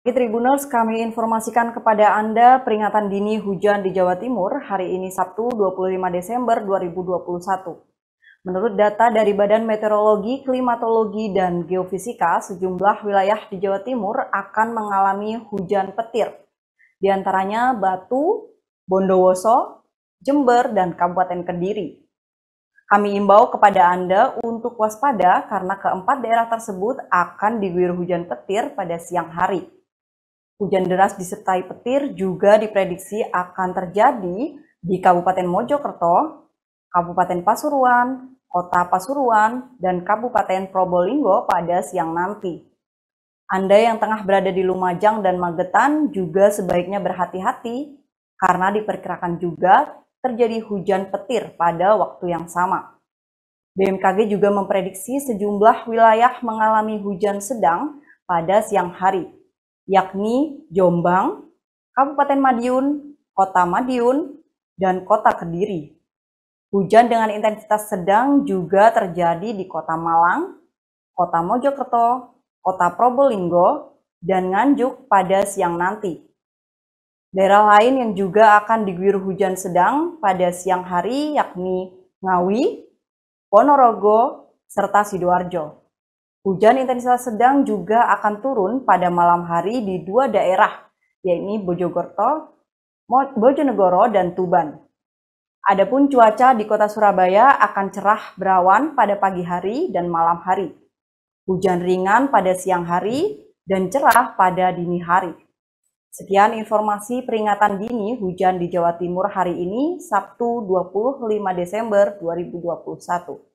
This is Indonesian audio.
Di Tribuners, kami informasikan kepada Anda peringatan dini hujan di Jawa Timur hari ini Sabtu 25 Desember 2021. Menurut data dari Badan Meteorologi, Klimatologi, dan Geofisika, sejumlah wilayah di Jawa Timur akan mengalami hujan petir. Di antaranya Batu, Bondowoso, Jember, dan Kabupaten Kediri. Kami imbau kepada Anda untuk waspada karena keempat daerah tersebut akan diguyur hujan petir pada siang hari. Hujan deras disertai petir juga diprediksi akan terjadi di Kabupaten Mojokerto, Kabupaten Pasuruan, Kota Pasuruan, dan Kabupaten Probolinggo pada siang nanti. Anda yang tengah berada di Lumajang dan Magetan juga sebaiknya berhati-hati karena diperkirakan juga terjadi hujan petir pada waktu yang sama. BMKG juga memprediksi sejumlah wilayah mengalami hujan sedang pada siang hari, yakni Jombang, Kabupaten Madiun, Kota Madiun, dan Kota Kediri. Hujan dengan intensitas sedang juga terjadi di Kota Malang, Kota Mojokerto, Kota Probolinggo, dan Nganjuk pada siang nanti. Daerah lain yang juga akan diguyur hujan sedang pada siang hari yakni Ngawi, Ponorogo, serta Sidoarjo. Hujan intensitas sedang juga akan turun pada malam hari di dua daerah, yaitu Bojokerto, Bojonegoro, dan Tuban. Adapun cuaca di kota Surabaya akan cerah berawan pada pagi hari dan malam hari. Hujan ringan pada siang hari dan cerah pada dini hari. Sekian informasi peringatan dini hujan di Jawa Timur hari ini, Sabtu 25 Desember 2021.